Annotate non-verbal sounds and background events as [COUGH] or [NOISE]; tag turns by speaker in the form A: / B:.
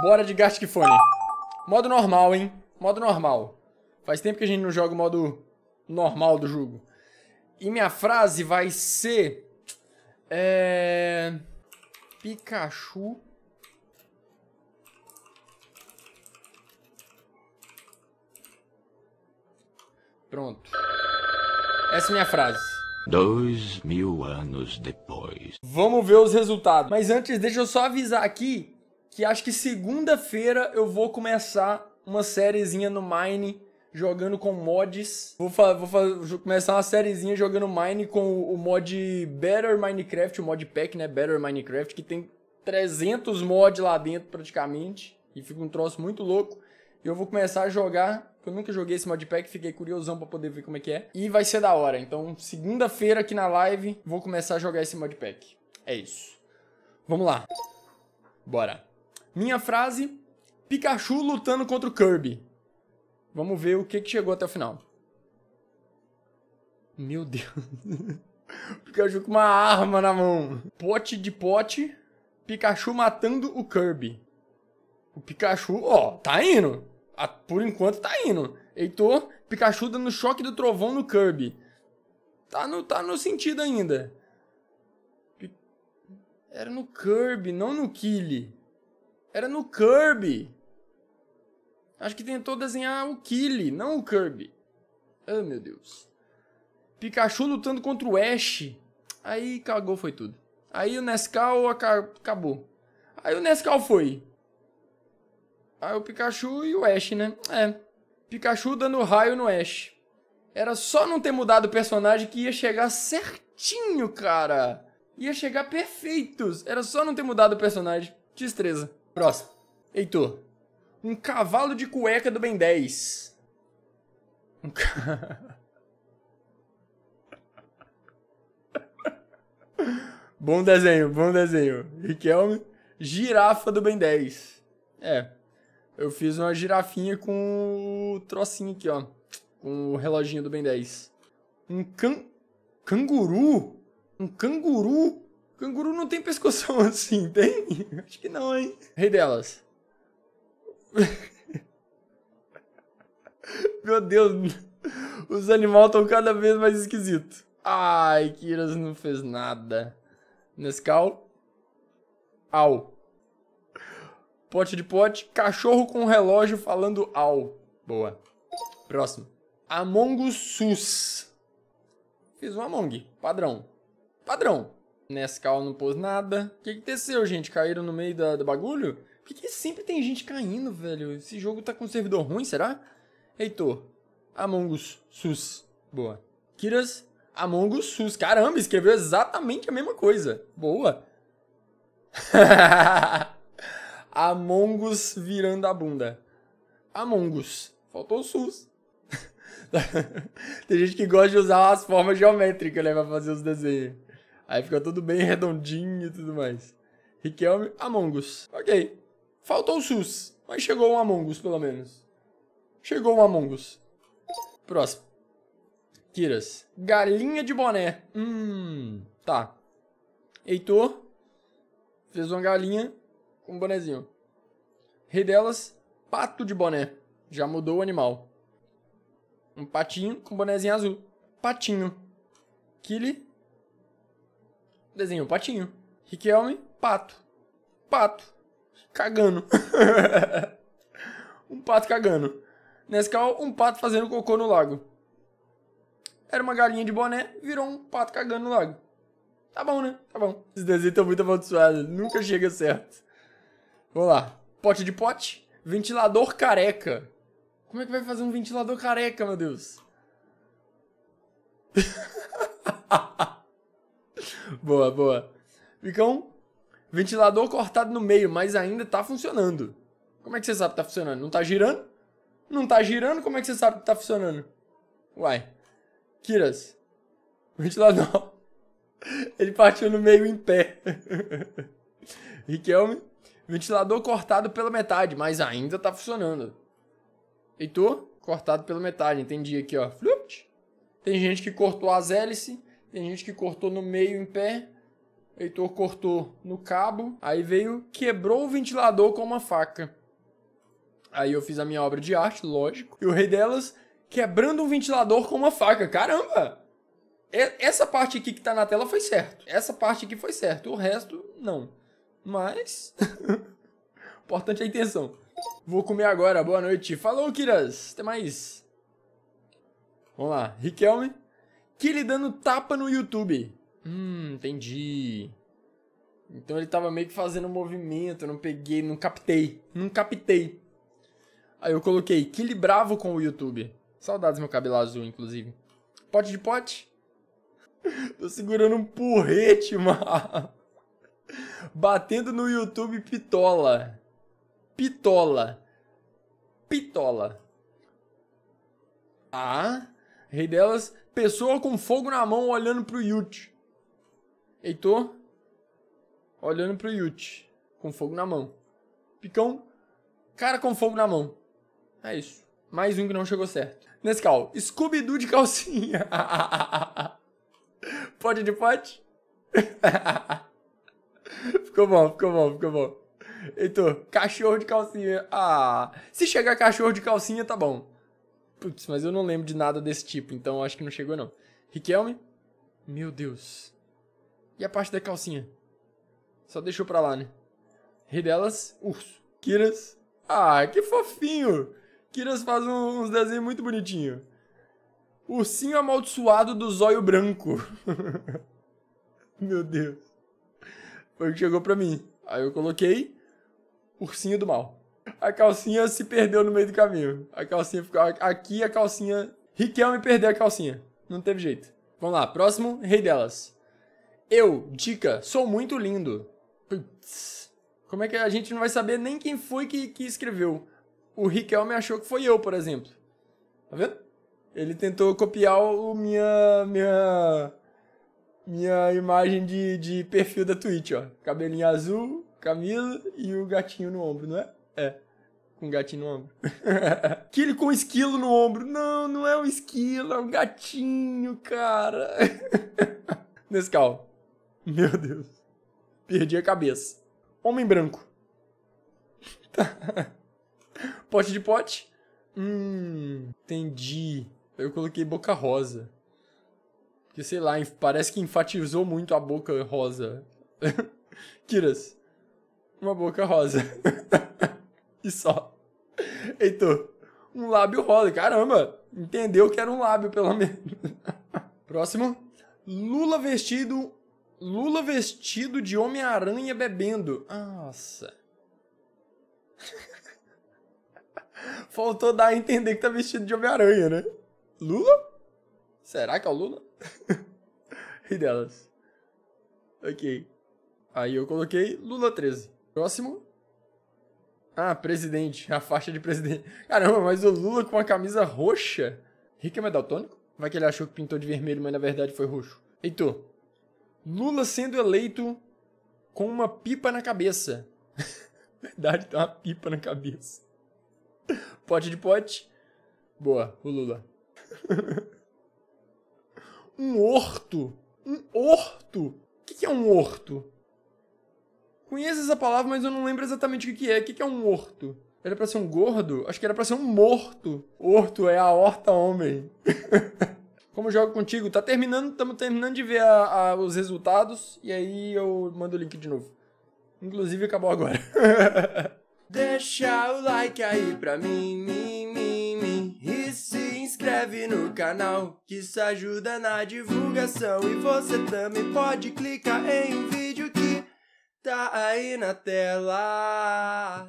A: Bora de Gastic Fone. Modo normal, hein? Modo normal. Faz tempo que a gente não joga o modo normal do jogo. E minha frase vai ser... É... Pikachu... Pronto. Essa é minha frase. Dois mil anos depois. Vamos ver os resultados. Mas antes, deixa eu só avisar aqui que acho que segunda-feira eu vou começar uma sériezinha no Mine jogando com mods. Vou, vou começar uma sériezinha jogando Mine com o, o, mod Better Minecraft, o mod pack, né? Better Minecraft, que tem 300 mods lá dentro praticamente. E fica um troço muito louco. E eu vou começar a jogar. Eu nunca joguei esse modpack, fiquei curiosão pra poder ver como é que é. E vai ser da hora. Então, segunda-feira aqui na live, vou começar a jogar esse modpack. É isso. Vamos lá. Bora. Minha frase: Pikachu lutando contra o Kirby. Vamos ver o que, que chegou até o final. Meu Deus. [LAUGHS] Pikachu com uma arma na mão. Pote de pote. Pikachu matando o Kirby. O Pikachu, ó, tá indo. por enquanto tá indo. Heitor, Pikachu dando choque do trovão no Kirby. Tá no, tá no sentido ainda. Era no Kirby, não no Killy. Era no Kirby. Acho que tentou desenhar o Killy, não o Kirby. Ah, oh, meu Deus. Pikachu lutando contra o Ash. Aí cagou, foi tudo. Aí o Nescau acabou. Aí o Nescau foi. Aí o Pikachu e o Ash, né? É. Pikachu dando raio no Ash. Era só não ter mudado o personagem que ia chegar certinho, cara. Ia chegar perfeitos. Era só não ter mudado o personagem. Destreza. Próximo. Heitor. Um cavalo de cueca do Ben 10. Um ca... [LAUGHS] bom desenho, bom desenho. Riquelme. Girafa do Ben 10. É. Eu fiz uma girafinha com o trocinho aqui, ó. Com o reloginho do Ben 10. Um can... canguru? Um canguru Canguru não tem pescoção [LAUGHS] assim, tem? Acho que não, hein? Rei delas. [LAUGHS] Meu Deus, os animais estão cada vez mais esquisitos. Ai, Kiras não fez nada. Nescau. Au. Pote de pote. Cachorro com relógio falando au. Boa. Próximo. Among Us. Fiz um Among. Padrão. Padrão. Nescau não pôs nada. O que, que aconteceu, gente? Caíram no meio da, do bagulho? Por que, sempre tem gente caindo, velho? Esse jogo tá com servidor ruim, será? Heitor, Among Us, SUS. Boa. Kiras, Among Us, SUS. Caramba, escreveu exatamente a mesma coisa. Boa. [LAUGHS] Among Us virando a bunda. Among Us. Faltou o SUS. [LAUGHS] tem gente que gosta de usar as formas geométricas, né, pra fazer os desenhos. Aí fica tudo bem redondinho e tudo mais. Riquelme, Among Us. Ok. Faltou o SUS, mas chegou um Among Us, pelo menos. Chegou um Among Us. Próximo. Kiras. Galinha de boné. Hum, tá. Heitor fez uma galinha com um bonezinho. Rei delas, pato de boné. Já mudou o animal. Um patinho com bonezinho azul. Patinho. Kili, desenha um patinho. Riquelme, pato. Pato. Cagando. [LAUGHS] um pato cagando. Nescau, um pato fazendo cocô no lago. Era uma galinha de boné, virou um pato cagando no lago. Tá bom, né? Tá bom. Esses desenhos estão muito amaldiçoados. Nunca chega certo. Vamos lá. Pote de pote. Ventilador careca. Como é que vai fazer um ventilador careca, meu Deus? [LAUGHS] Boa, boa. Vicão, ventilador cortado no meio, mas ainda tá funcionando. Como é que você sabe que tá funcionando? Não tá girando? Não tá girando? Como é que você sabe que tá funcionando? Uai. Kiras. Ventilador. [LAUGHS] Ele partiu no meio em pé. [LAUGHS] Riquelme. Ventilador cortado pela metade, mas ainda tá funcionando. Heitor, cortado pela metade. Entendi aqui, ó. Tem gente que cortou as hélices. Tem gente que cortou no meio em pé, Heitor cortou no cabo, aí veio, quebrou o ventilador com uma faca. Aí eu fiz a minha obra de arte, lógico. E o rei delas quebrando um ventilador com uma faca. Caramba! Essa parte aqui que tá na tela foi certo. Essa parte aqui foi certo. O resto, não. Mas. [LAUGHS] Importante a intenção. Vou comer agora. Boa noite. Falou, Kiras. Até mais. Vamos lá. Riquelme que ele dando tapa no YouTube. Hum, entendi. Então ele tava meio que fazendo um movimento, eu não peguei, não captei, não captei. Aí eu coloquei, ele bravo com o YouTube. Saudades meu cabelo azul, inclusive. Pote de pote? [LAUGHS] Tô segurando um porrete, [LAUGHS] mano. Batendo no YouTube pitola. Pitola. Pitola. Ah... Rei delas, pessoa com fogo na mão olhando pro Yut. Heitor, olhando pro Yut, com fogo na mão. Picão, cara com fogo na mão. É isso. Mais um que não chegou certo. Nescau, Scooby-Doo de calcinha. [LAUGHS] pode de pote? [LAUGHS] ficou bom, ficou bom, ficou bom. Heitor, cachorro de calcinha. Ah, se chegar cachorro de calcinha, tá bom. Putz, mas eu não lembro de nada desse tipo, então acho que não chegou não. Riquelme? Meu Deus. E a parte da calcinha? Só deixou pra lá, né? Rei delas, urso. Kiras. Ah, que fofinho! Kiras faz uns desenhos muito bonitinhos. Ursinho amaldiçoado do zóio branco. [LAUGHS] Meu Deus. Foi o que chegou pra mim. Aí eu coloquei Ursinho do Mal a calcinha se perdeu no meio do caminho. A calcinha ficou. Aqui a calcinha. Riquelme perdeu a calcinha. Não teve jeito. Vamos lá, próximo, rei delas. Eu, dica, sou muito lindo. Putz. Como é que a gente não vai saber nem quem foi que, que escreveu? O Riquelme achou que foi eu, por exemplo. Tá vendo? Ele tentou copiar o minha. minha. minha imagem de, de perfil da Twitch, ó. Cabelinho azul, camisa e o gatinho no ombro, não é? É. Com um gatinho no ombro. [LAUGHS] aquele com esquilo no ombro. Não, não é um esquilo, é um gatinho, cara. [LAUGHS] Nescau. Meu Deus. Perdi a cabeça. Homem branco. [LAUGHS] pote de pote. Hum, entendi. Eu coloquei boca rosa. Porque, sei lá, parece que enfatizou muito a boca rosa. Kiras, uma boca rosa. E só. Heitor, um lábio rolo, Caramba, entendeu que era um lábio, pelo menos. [LAUGHS] Próximo. Lula vestido. Lula vestido de Homem-Aranha bebendo. Nossa. [LAUGHS] Faltou dar a entender que tá vestido de Homem-Aranha, né? Lula? Será que é o Lula? [LAUGHS] e delas. Ok. Aí eu coloquei Lula 13. Próximo. Ah, presidente, a faixa de presidente. Caramba, mas o Lula com a camisa roxa. Rickman é daltônico? Vai que ele achou que pintou de vermelho, mas na verdade foi roxo. Heitor, Lula sendo eleito com uma pipa na cabeça. [LAUGHS] verdade, tem tá uma pipa na cabeça. Pote de pote. Boa, o Lula. [LAUGHS] um horto. Um horto. O que é um horto? conheço essa palavra, mas eu não lembro exatamente o que é. O que é um horto? Era pra ser um gordo? Acho que era pra ser um morto. Horto é a horta homem. [LAUGHS] Como jogo contigo? Tá terminando, estamos terminando de ver a, a, os resultados e aí eu mando o link de novo. Inclusive acabou agora. [LAUGHS] Deixa o like aí pra mim, mim, mim, mim. E se inscreve no canal, que isso ajuda na divulgação. E você também pode clicar em um vídeo Tá aí na tela.